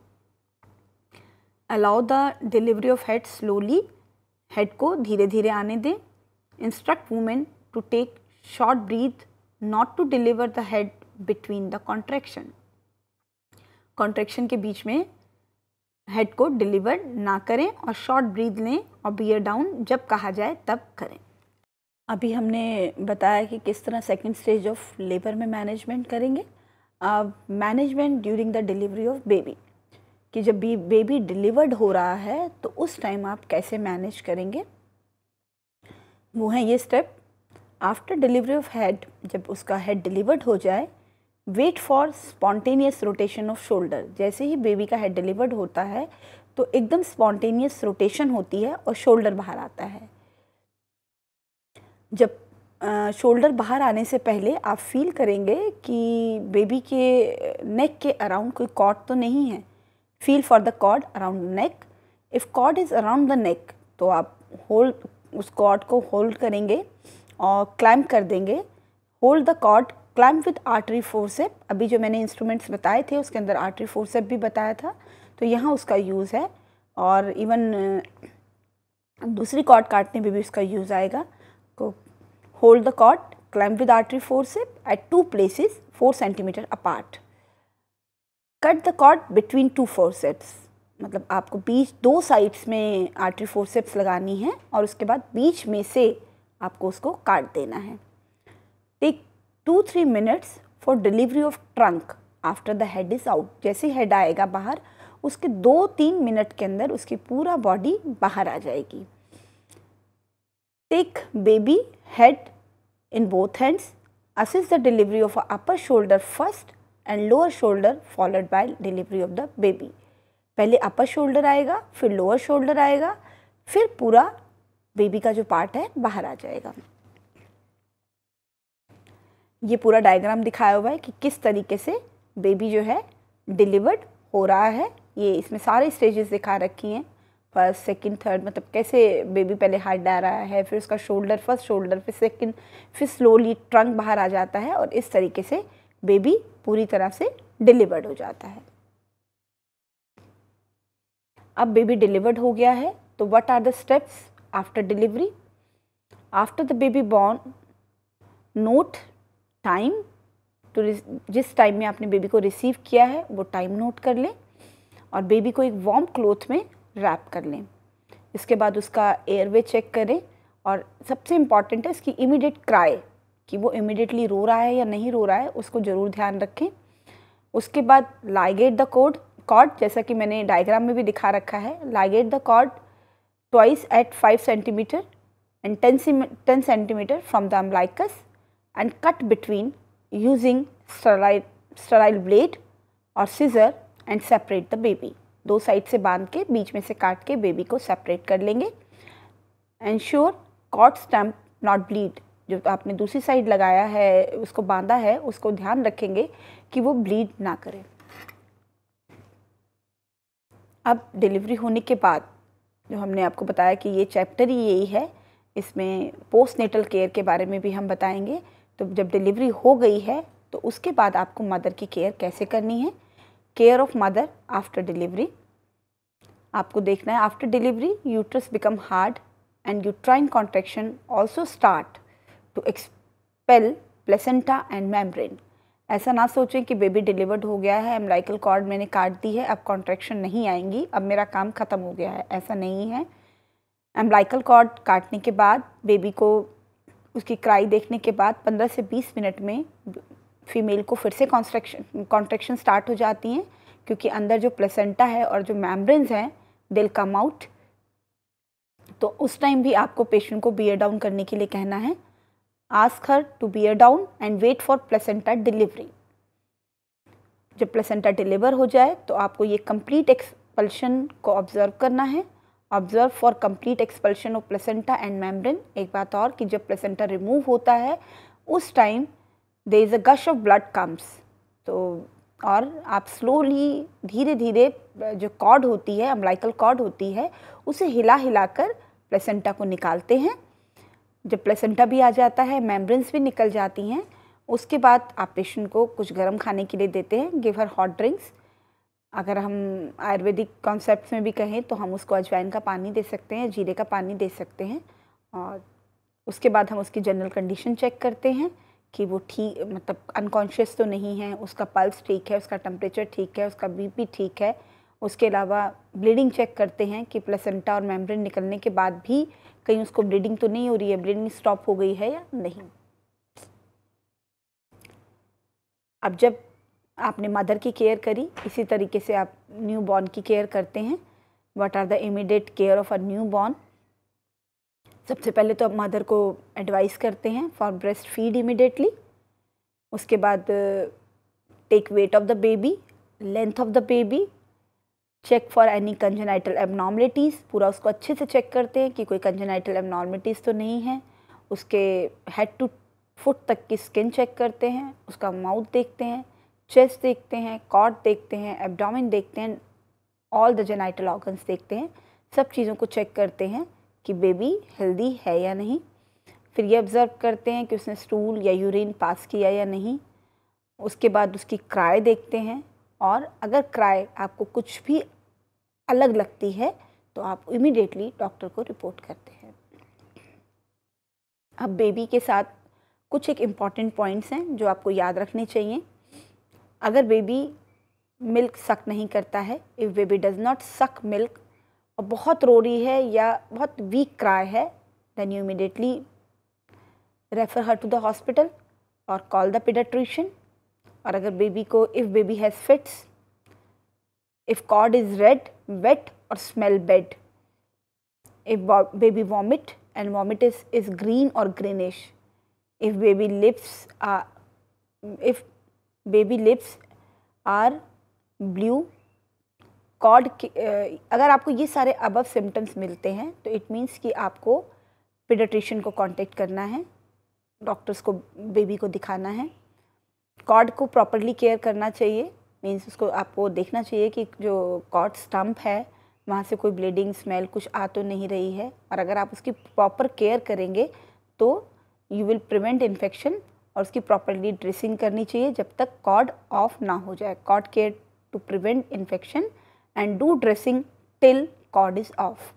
allow the delivery of head slowly head को धीरे धीरे आने दें instruct women to take short breath not to deliver the head between the contraction contraction के बीच में हेड को डिलीवर ना करें और शॉर्ट ब्रीथ लें और बियर डाउन जब कहा जाए तब करें अभी हमने बताया कि किस तरह सेकंड स्टेज ऑफ लेबर में मैनेजमेंट करेंगे अब management during the delivery of baby कि जब भी बेबी डिलीवर्ड हो रहा है तो उस टाइम आप कैसे मैनेज करेंगे वो है ये step after delivery of head जब उसका हेड डिलीवर्ड हो जाए wait for spontaneous rotation of shoulder जैसे ही बेबी का हेड डिलीवर्ड होता है तो एकदम स्पॉन्टेनियस रोटेशन होती है और शोल्डर बाहर आता है जब शोल्डर बाहर आने से पहले आप फील करेंगे कि बेबी के नेक के अराउंड कोई कॉर्ड तो नहीं है feel for the cord around neck if cord is around the neck तो आप होल्ड उस कॉर्ड को होल्ड करेंगे और क्लाइंब कर देंगे hold the cord clamp with artery forcep अभी जो मैंने इंस्ट्रूमेंट्स बताए थे उसके अंदर आर्टरी फोरसेप भी बताया था तो यहाँ उसका यूज़ है और इवन दूसरी कॉर्ड काटने में भी उसका यूज़ आएगा the cord the with clamp four artery at two two four centimetre apart cut the cord between two forceps मतलब आपको बीच दो साइड्स में आर्टरी फोरसेप्स लगानी है और उसके बाद बीच में से आपको उसको काट देना है take two three minutes for delivery of trunk after the head is out जैसे हेड आएगा बाहर उसके दो तीन मिनट के अंदर उसकी पूरा बॉडी बाहर आ जाएगी Take baby head in both hands. Assist the delivery of upper shoulder first and lower shoulder followed by delivery of the baby पहले अपर शोल्डर आएगा फिर लोअर शोल्डर आएगा फिर पूरा बेबी का जो पार्ट है बाहर आ जाएगा ये पूरा डायग्राम दिखाया हुआ है कि किस तरीके से बेबी जो है डिलीवर्ड हो रहा है ये इसमें सारे स्टेजेस दिखा रखी हैं फर्स्ट सेकंड थर्ड मतलब कैसे बेबी पहले हाथ डाल रहा है फिर उसका शोल्डर फर्स्ट शोल्डर फिर सेकंड फिर स्लोली ट्रंक बाहर आ जाता है और इस तरीके से बेबी पूरी तरह से डिलीवर्ड हो जाता है अब बेबी डिलीवर्ड हो गया है तो what are the steps after delivery after the baby born note time to जिस टाइम में आपने बेबी को रिसीव किया है वो टाइम नोट कर लें और बेबी को एक वार्म क्लोथ में रैप कर लें इसके बाद उसका एयरवे चेक करें और सबसे इम्पॉर्टेंट है इसकी इमीडिएट क्राई कि वो इमीडिएटली रो रहा है या नहीं रो रहा है उसको ज़रूर ध्यान रखें उसके बाद लाइगेट द कोड कॉर्ड जैसा कि मैंने डायग्राम में भी दिखा रखा है ligate the cord twice at five centimetre and ten ten centimetre from the umbilicus and cut between using sterile sterile blade और scissor and separate the baby दो साइड से बांध के बीच में से काट के बेबी को सेपरेट कर लेंगे ensure cord stump not bleed जो आपने दूसरी साइड लगाया है उसको बांधा है उसको ध्यान रखेंगे कि वो ब्लीड ना करे अब डिलीवरी होने के बाद जो हमने आपको बताया कि ये चैप्टर ही यही है इसमें पोस्टनेटल केयर के बारे में भी हम बताएंगे तो जब डिलीवरी हो गई है तो उसके बाद आपको मदर की केयर कैसे करनी है care of mother after delivery आपको देखना है after delivery uterus become hard and uterine contraction also start to expel placenta and membrane ऐसा ना सोचें कि बेबी डिलीवर्ड हो गया है एमलाइकल कॉर्ड मैंने काट दी है अब कॉन्ट्रेक्शन नहीं आएंगी अब मेरा काम ख़त्म हो गया है ऐसा नहीं है एमलाइकल कॉर्ड काटने के बाद बेबी को उसकी क्राई देखने के बाद 15 से 20 मिनट में फीमेल को फिर से कॉन्ट्रैक्शन कॉन्ट्रेक्शन स्टार्ट हो जाती हैं क्योंकि अंदर जो प्लेसेंटा है और जो मैम्ब्रेन्स हैं दिल कम आउट तो उस टाइम भी आपको पेशेंट को बियर डाउन करने के लिए कहना है ask her to bear down and wait for placenta delivery जब प्लेसेंटा डिलीवर हो जाए तो आपको ये कंप्लीट एक्सपल्शन को ऑब्जर्व करना है observe for complete expulsion of placenta and membrane एक बात और कि जब प्लेसेंटा रिमूव होता है उस time there is a gush of blood comes तो और आप स्लोली धीरे धीरे जो कॉर्ड होती है अम्बलाइकल कॉर्ड होती है उसे हिला हिला कर प्लेसेंटा को निकालते हैं जब प्लेसेंटा भी आ जाता है मेम्ब्रेन्स भी निकल जाती हैं उसके बाद आप पेशेंट को कुछ गर्म खाने के लिए देते हैं गिव हर हॉट ड्रिंक्स अगर हम आयुर्वेदिक कॉन्सेप्ट में भी कहें तो हम उसको अजवाइन का पानी दे सकते हैं जीरे का पानी दे सकते हैं और उसके बाद हम उसकी जनरल कंडीशन चेक करते हैं कि वो ठीक मतलब अनकॉन्शियस तो नहीं है उसका पल्स ठीक है उसका टेम्परेचर ठीक है उसका बीपी ठीक है उसके अलावा ब्लीडिंग चेक करते हैं कि प्लेसेंटा और मेम्ब्रेन निकलने के बाद भी कहीं उसको ब्लीडिंग तो नहीं हो रही है ब्लीडिंग स्टॉप हो गई है या नहीं अब जब आपने मदर की केयर करी इसी तरीके से आप न्यू बॉर्न की केयर करते हैं what are the immediate care of a new born सबसे पहले तो आप मदर को एडवाइस करते हैं फॉर ब्रेस्ट फीड इमिडिएटली उसके बाद take weight of the baby length of the baby check for any congenital abnormalities पूरा उसको अच्छे से चेक करते हैं कि कोई कंजेनाइटल एबनॉर्मलिटीज़ तो नहीं है उसके हेड टू फुट तक की स्किन चेक करते हैं उसका माउथ देखते हैं चेस्ट देखते हैं कॉट देखते हैं एबडामिन देखते हैं ऑल द जेनाइटल ऑर्गन्स देखते हैं सब चीज़ों को चेक करते हैं कि बेबी हेल्दी है या नहीं फिर ये ऑब्ज़र्व करते हैं कि उसने स्टूल या यूरिन पास किया या नहीं उसके बाद उसकी क्राय देखते हैं और अगर क्राई आपको कुछ भी अलग लगती है तो आप इमीडिएटली डॉक्टर को रिपोर्ट करते हैं अब बेबी के साथ कुछ एक इम्पॉर्टेंट पॉइंट्स हैं जो आपको याद रखने चाहिए अगर बेबी मिल्क सक नहीं करता है if baby does not suck milk और बहुत रो रही है या बहुत वीक क्राई है then you immediately refer her to the hospital और कॉल द पिडाट्रिशन और अगर बेबी को if baby has fits if cord is red wet और smell bad if baby vomit and vomit is is green और greenish if baby lips if baby lips are blue cord अगर आपको ये सारे above symptoms मिलते हैं तो it means कि आपको पीडियाट्रिशियन को कॉन्टेक्ट करना है डॉक्टर्स को बेबी को दिखाना है कॉर्ड को प्रॉपरली केयर करना चाहिए मीन्स उसको आपको देखना चाहिए कि जो कॉर्ड स्टम्प है वहाँ से कोई ब्लीडिंग स्मेल कुछ आ तो नहीं रही है और अगर आप उसकी प्रॉपर केयर करेंगे तो यू विल प्रिवेंट इन्फेक्शन और उसकी प्रॉपरली ड्रेसिंग करनी चाहिए जब तक कॉड ऑफ ना हो जाए cord care to prevent infection and do dressing till cord is off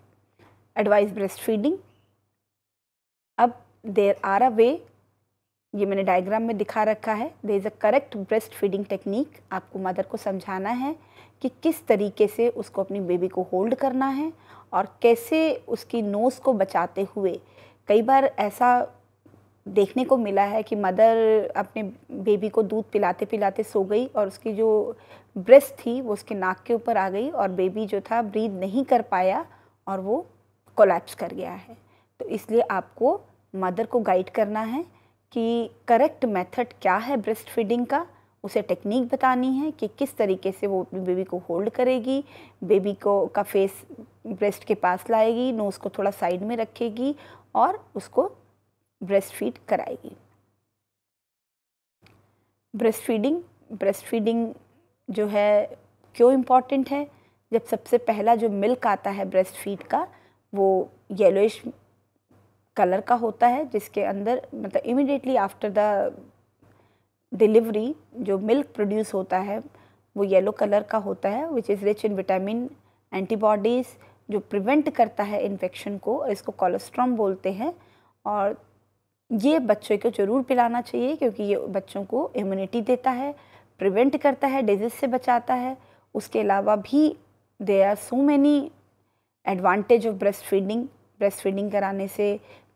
advise breast feeding अब देर आर अ वे ये मैंने डायग्राम में दिखा रखा है there is a correct breast feeding technique आपको मदर को समझाना है कि किस तरीके से उसको अपनी बेबी को होल्ड करना है और कैसे उसकी नोज़ को बचाते हुए कई बार ऐसा देखने को मिला है कि मदर अपने बेबी को दूध पिलाते पिलाते सो गई और उसकी जो ब्रेस्ट थी वो उसके नाक के ऊपर आ गई और बेबी जो था ब्रीद नहीं कर पाया और वो कोलैप्स कर गया है तो इसलिए आपको मदर को गाइड करना है कि करेक्ट मेथड क्या है ब्रेस्ट फीडिंग का उसे टेक्निक बतानी है कि किस तरीके से वो बेबी को होल्ड करेगी बेबी को का फेस ब्रेस्ट के पास लाएगी नोज़ को थोड़ा साइड में रखेगी और उसको ब्रेस्ट फीड कराएगी ब्रेस्ट फीडिंग ब्रेस्ट फीडिंग जो है क्यों इम्पॉर्टेंट है जब सबसे पहला जो मिल्क आता है ब्रेस्ट फीड का वो येलोइश कलर का होता है जिसके अंदर मतलब इमिडिएटली आफ्टर द डिलीवरी जो मिल्क प्रोड्यूस होता है वो येलो कलर का होता है which is rich in vitamin antibodies जो प्रिवेंट करता है इन्फेक्शन को और इसको कोलेस्ट्रॉम बोलते हैं और ये बच्चों को ज़रूर पिलाना चाहिए क्योंकि ये बच्चों को इम्यूनिटी देता है प्रिवेंट करता है डिजीज़ से बचाता है उसके अलावा भी there are so many advantage of breast feeding breast feeding कराने से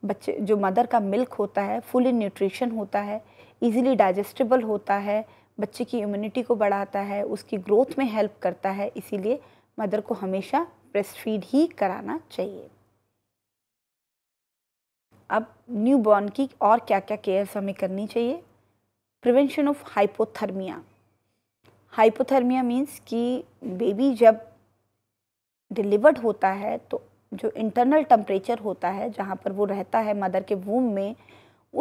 बच्चे जो मदर का मिल्क होता है फुल इन न्यूट्रिशन होता है इजीली डाइजेस्टेबल होता है बच्चे की इम्यूनिटी को बढ़ाता है उसकी ग्रोथ में हेल्प करता है इसीलिए मदर को हमेशा ब्रेस्ट फीड ही कराना चाहिए अब न्यू बॉर्न की और क्या क्या केयर्स हमें करनी चाहिए prevention of hypothermia hypothermia means कि बेबी जब डिलीवर्ड होता है तो जो इंटरनल टम्परेचर होता है जहाँ पर वो रहता है मदर के वूम में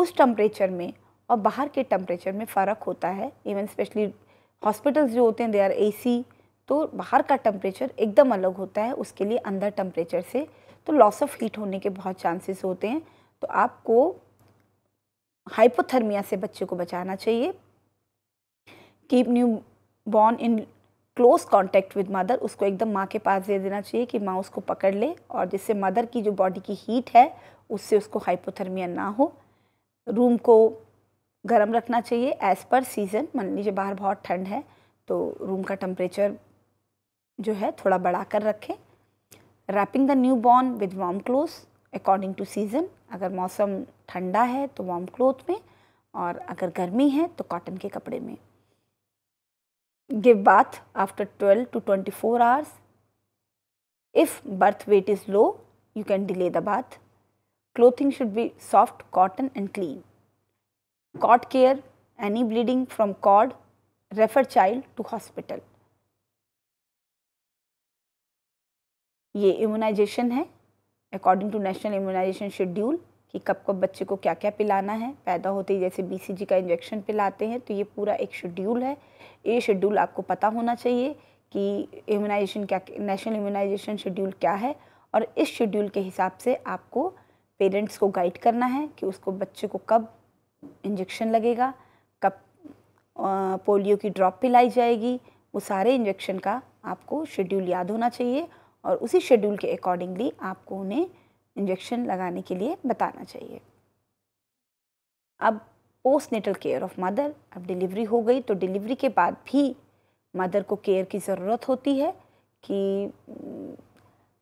उस टम्परेचर में और बाहर के टम्परेचर में फ़र्क होता है इवन स्पेशली हॉस्पिटल्स जो होते हैं दे आर ए तो बाहर का टम्परेचर एकदम अलग होता है उसके लिए अंदर टम्परेचर से तो लॉस ऑफ हीट होने के बहुत चांसेस होते हैं तो आपको हाइपोथर्मिया से बच्चे को बचाना चाहिए keep new born in close contact with mother उसको एकदम माँ के पास दे देना चाहिए कि माँ उसको पकड़ ले और जिससे मदर की जो बॉडी की हीट है उससे उसको हाइपोथर्मिया ना हो रूम को गर्म रखना चाहिए एज़ पर सीज़न मान लीजिए बाहर बहुत ठंड है तो रूम का टम्परेचर जो है थोड़ा बढ़ा कर रखें wrapping the new born with warm cloth according to season अगर मौसम ठंडा है तो वार्म क्लोथ में और अगर गर्मी है तो कॉटन के कपड़े में give bath after 12 to 24 hours. If birth weight is low, you can delay the bath. Clothing should be soft cotton and clean. Cord care, any bleeding from cord, refer child to hospital. ये immunisation है according to national immunisation schedule कि कब कब बच्चे को क्या क्या पिलाना है पैदा होते ही जैसे बी का इंजेक्शन पिलाते हैं तो ये पूरा एक शेड्यूल है ये शेड्यूल आपको पता होना चाहिए कि इम्यूनाइजेशन क्या नेशनल इम्यूनाइजेशन शेड्यूल क्या है और इस शेड्यूल के हिसाब से आपको पेरेंट्स को गाइड करना है कि उसको बच्चे को कब इंजेक्शन लगेगा कब पोलियो की ड्रॉप पिलाई जाएगी वो सारे इंजेक्शन का आपको शेड्यूल याद होना चाहिए और उसी शेड्यूल के अकॉर्डिंगली आपको उन्हें इंजेक्शन लगाने के लिए बताना चाहिए अब post natal care of mother अब डिलीवरी हो गई तो डिलीवरी के बाद भी मदर को केयर की ज़रूरत होती है कि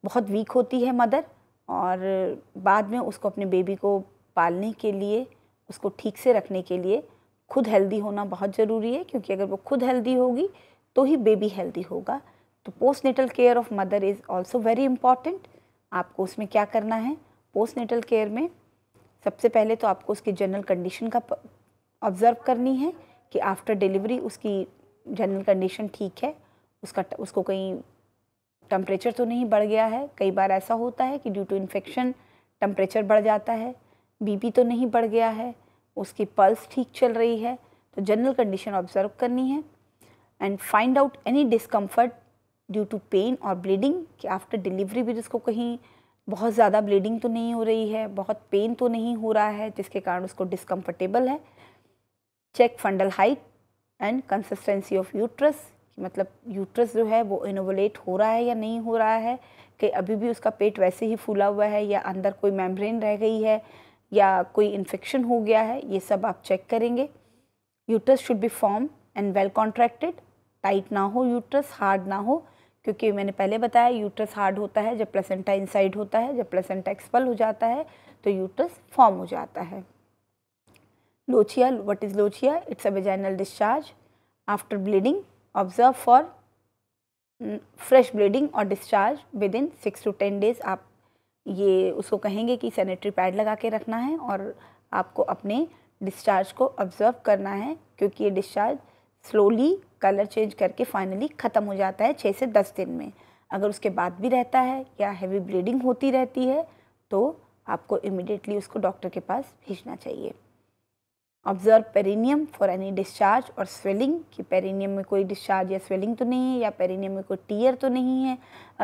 बहुत वीक होती है मदर और बाद में उसको अपने बेबी को पालने के लिए उसको ठीक से रखने के लिए खुद हेल्दी होना बहुत ज़रूरी है क्योंकि अगर वो खुद हेल्दी होगी तो ही बेबी हेल्दी होगा तो post natal care of mother is also very important आपको उसमें क्या करना है नेटल केयर में सबसे पहले तो आपको उसकी जनरल कंडीशन का ऑब्ज़र्व करनी है कि आफ्टर डिलीवरी उसकी जनरल कंडीशन ठीक है उसका उसको कहीं टम्परेचर तो नहीं बढ़ गया है कई बार ऐसा होता है कि ड्यू टू इन्फेक्शन टम्परेचर बढ़ जाता है बीपी तो नहीं बढ़ गया है उसकी पल्स ठीक चल रही है तो जनरल कंडीशन ऑब्जर्व करनी है and find out any discomfort due to pain और ब्लीडिंग कि आफ्टर डिलीवरी भी जिसको कहीं बहुत ज़्यादा ब्लीडिंग तो नहीं हो रही है बहुत पेन तो नहीं हो रहा है जिसके कारण उसको डिसकम्फर्टेबल है check fundal height and consistency of uterus मतलब यूट्रस जो है वो इनोवलेट हो रहा है या नहीं हो रहा है कि अभी भी उसका पेट वैसे ही फूला हुआ है या अंदर कोई मेम्ब्रेन रह गई है या कोई इन्फेक्शन हो गया है ये सब आप चेक करेंगे uterus should be firm and well contracted tight ना हो यूट्रस हार्ड ना हो क्योंकि मैंने पहले बताया यूट्रस हार्ड होता है जब प्लेसेंटा इनसाइड होता है जब प्लेसेंटा एक्सपल हो जाता है तो यूट्रस फॉर्म हो जाता है lochia what is lochia it's a vaginal discharge after bleeding observe for fresh bleeding और discharge within six to ten days आप ये उसको कहेंगे कि सैनिटरी पैड लगा के रखना है और आपको अपने डिस्चार्ज को ऑब्ज़र्व करना है क्योंकि ये डिस्चार्ज स्लोली कलर चेंज करके फाइनली ख़त्म हो जाता है छः से दस दिन में अगर उसके बाद भी रहता है या हैवी ब्लीडिंग होती रहती है तो आपको इमिडिएटली उसको डॉक्टर के पास भेजना चाहिए observe perineum for any discharge और स्वेलिंग कि पेरिनियम में कोई डिस्चार्ज या स्वेलिंग तो नहीं है या पेरिनियम में कोई टीयर तो नहीं है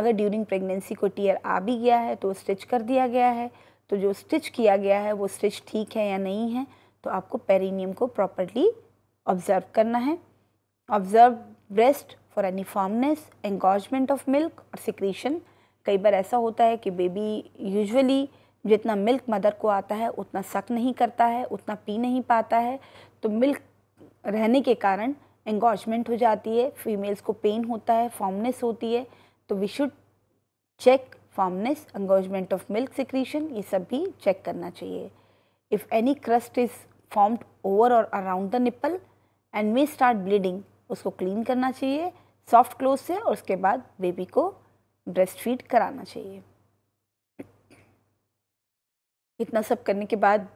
अगर ड्यूरिंग प्रेगनेंसी को टीयर आ भी गया है तो स्टिच कर दिया गया है तो जो स्टिच किया गया है वो स्टिच ठीक है या नहीं है तो आपको पेरिनियम को प्रॉपरली ऑब्जर्व करना है observe breast for any firmness engorgement of milk और सिक्रीशन कई बार ऐसा होता है कि बेबी यूजुअली जितना मिल्क मदर को आता है उतना सक नहीं करता है उतना पी नहीं पाता है तो मिल्क रहने के कारण एंगॉजमेंट हो जाती है फीमेल्स को पेन होता है फॉर्मनेस होती है तो we should check firmness engorgement of milk secretion ये सब भी चेक करना चाहिए if any crust is formed over और around the nipple and may start bleeding उसको क्लीन करना चाहिए सॉफ्ट क्लोथ से और उसके बाद बेबी को ब्रेस्ट फीड कराना चाहिए इतना सब करने के बाद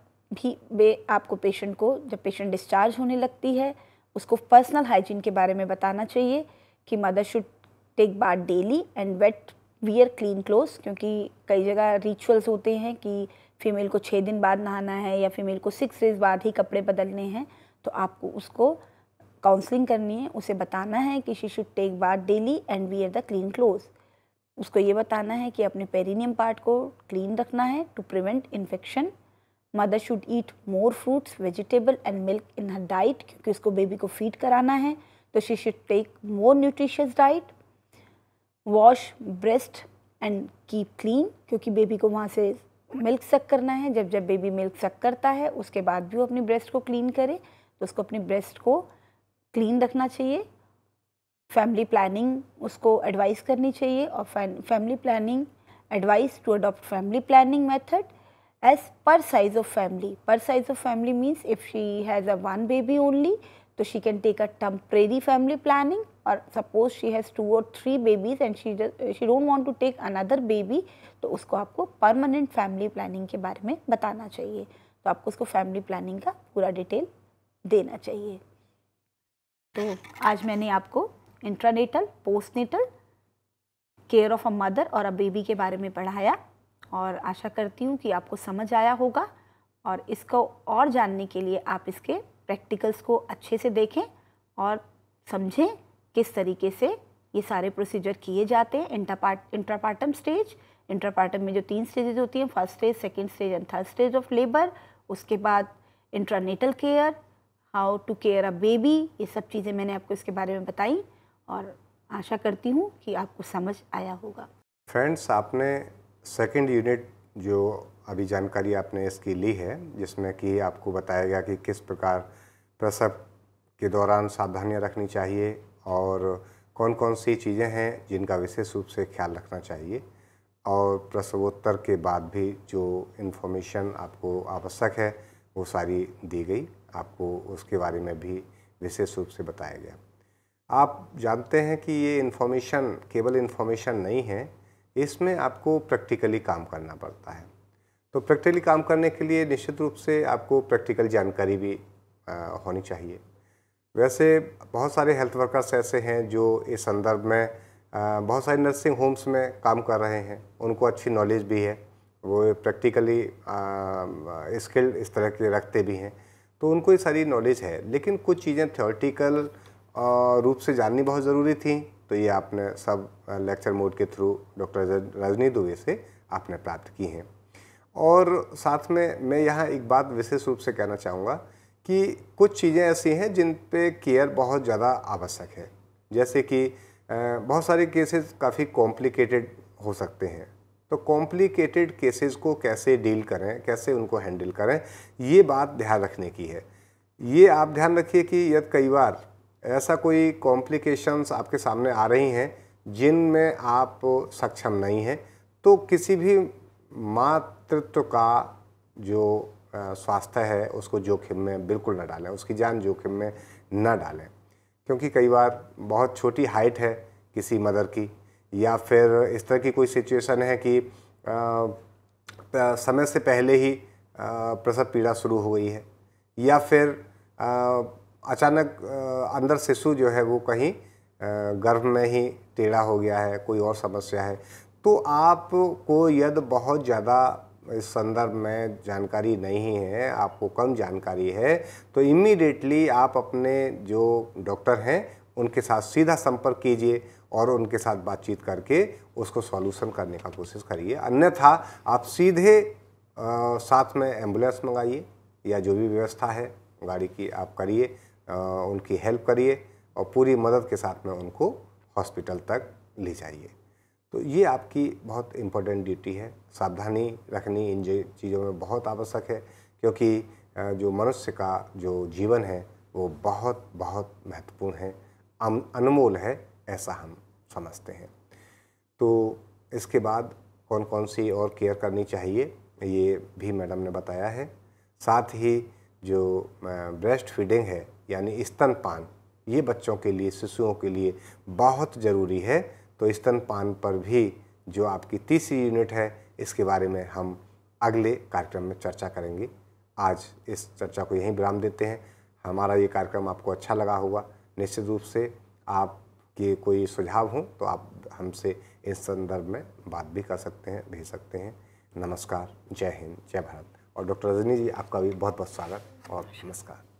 भी वे आपको पेशेंट को जब पेशेंट डिस्चार्ज होने लगती है उसको पर्सनल हाइजीन के बारे में बताना चाहिए कि mother should take bath daily and wet wear clean cloth क्योंकि कई जगह रिचुअल्स होते हैं कि फीमेल को छः दिन बाद नहाना है या फीमेल को सिक्स डेज बाद ही कपड़े बदलने हैं तो आपको उसको काउंसलिंग करनी है उसे बताना है कि she should take bath daily and we are the clean clothes उसको ये बताना है कि अपने पेरिनियम पार्ट को क्लीन रखना है to prevent infection mother should eat more fruits vegetable and milk in her diet क्योंकि उसको बेबी को फीड कराना है तो she should take more nutritious diet wash breast and keep clean क्योंकि बेबी को वहाँ से मिल्क सक करना है जब जब बेबी मिल्क सक करता है उसके बाद भी वो अपनी ब्रेस्ट को क्लीन करे तो उसको अपनी ब्रेस्ट को क्लीन रखना चाहिए फैमिली प्लानिंग उसको एडवाइस करनी चाहिए और family planning advice to adopt family planning method as per size of family per size of family means if she has a one baby only तो she can take a temporary family planning और suppose she has two और three babies and she she don't want to take another baby तो उसको आपको permanent family planning के बारे में बताना चाहिए तो आपको उसको फैमिली प्लानिंग का पूरा डिटेल देना चाहिए तो आज मैंने आपको intranatal postnatal care of a mother और अ बेबी के बारे में पढ़ाया और आशा करती हूँ कि आपको समझ आया होगा और इसको और जानने के लिए आप इसके प्रैक्टिकल्स को अच्छे से देखें और समझें किस तरीके से ये सारे प्रोसीजर किए जाते हैं इंटरपार्ट इंटरपार्टम स्टेज इंटरपार्टम में जो तीन स्टेजेज होती हैं first stage second stage and third stage of labour उसके बाद intranatal care how to care a baby ये सब चीज़ें मैंने आपको इसके बारे में बताई और आशा करती हूँ कि आपको समझ आया होगा फ्रेंड्स आपने सेकंड यूनिट जो अभी जानकारी आपने इसकी ली है जिसमें कि आपको बताया गया कि किस प्रकार प्रसव के दौरान सावधानियाँ रखनी चाहिए और कौन कौन सी चीज़ें हैं जिनका विशेष रूप से ख्याल रखना चाहिए और प्रसवोत्तर के बाद भी जो इन्फॉर्मेशन आपको आवश्यक है वो सारी दी गई आपको उसके बारे में भी विशेष रूप से बताया गया आप जानते हैं कि ये इन्फॉर्मेशन केवल इन्फॉर्मेशन नहीं है इसमें आपको प्रैक्टिकली काम करना पड़ता है तो प्रैक्टिकली काम करने के लिए निश्चित रूप से आपको प्रैक्टिकल जानकारी भी आ, होनी चाहिए वैसे बहुत सारे हेल्थ वर्कर्स ऐसे हैं जो इस संदर्भ में आ, बहुत सारे नर्सिंग होम्स में काम कर रहे हैं उनको अच्छी नॉलेज भी है वो प्रैक्टिकली स्किल्ड इस तरह के रखते भी हैं तो उनको ये सारी नॉलेज है लेकिन कुछ चीज़ें थ्योरेटिकल रूप से जाननी बहुत ज़रूरी थी तो ये आपने सब लेक्चर मोड के थ्रू डॉक्टर रजनी दुबे से आपने प्राप्त की हैं और साथ में मैं यहाँ एक बात विशेष रूप से कहना चाहूँगा कि कुछ चीज़ें ऐसी हैं जिन पे केयर बहुत ज़्यादा आवश्यक है जैसे कि बहुत सारे केसेस काफ़ी कॉम्प्लिकेटेड हो सकते हैं तो कॉम्प्लिकेटेड केसेस को कैसे डील करें कैसे उनको हैंडल करें ये बात ध्यान रखने की है ये आप ध्यान रखिए कि यदि कई बार ऐसा कोई कॉम्प्लिकेशंस आपके सामने आ रही हैं जिनमें आप सक्षम नहीं हैं तो किसी भी मातृत्व का जो स्वास्थ्य है उसको जोखिम में बिल्कुल न डालें उसकी जान जोखिम में न डालें क्योंकि कई बार बहुत छोटी हाइट है किसी मदर की या फिर इस तरह की कोई सिचुएशन है कि समय से पहले ही प्रसव पीड़ा शुरू हो गई है या फिर अचानक अंदर शिशु जो है वो कहीं गर्भ में ही टेढ़ा हो गया है कोई और समस्या है तो आपको यद बहुत ज़्यादा इस संदर्भ में जानकारी नहीं है आपको कम जानकारी है तो इमीडिएटली आप अपने जो डॉक्टर हैं उनके साथ सीधा संपर्क कीजिए और उनके साथ बातचीत करके उसको सॉल्यूशन करने का कोशिश करिए अन्यथा आप सीधे आ, साथ में एम्बुलेंस मंगाइए या जो भी व्यवस्था है गाड़ी की आप करिए उनकी हेल्प करिए और पूरी मदद के साथ में उनको हॉस्पिटल तक ले जाइए तो ये आपकी बहुत इम्पोर्टेंट ड्यूटी है सावधानी रखनी इन चीज़ों में बहुत आवश्यक है क्योंकि जो मनुष्य का जो जीवन है वो बहुत बहुत महत्वपूर्ण है अनमोल है ऐसा हम समझते हैं तो इसके बाद कौन कौन सी और केयर करनी चाहिए ये भी मैडम ने बताया है साथ ही जो ब्रेस्ट फीडिंग है यानी स्तनपान ये बच्चों के लिए शिशुओं के लिए बहुत ज़रूरी है तो स्तनपान पर भी जो आपकी तीसरी यूनिट है इसके बारे में हम अगले कार्यक्रम में चर्चा करेंगे आज इस चर्चा को यहीं विराम देते हैं हमारा ये कार्यक्रम आपको अच्छा लगा होगा निश्चित रूप से आप के कोई सुझाव हों तो आप हमसे इस संदर्भ में बात भी कर सकते हैं भेज सकते हैं नमस्कार जय हिंद जय भारत और डॉक्टर रजनी जी आपका भी बहुत बहुत स्वागत और नमस्कार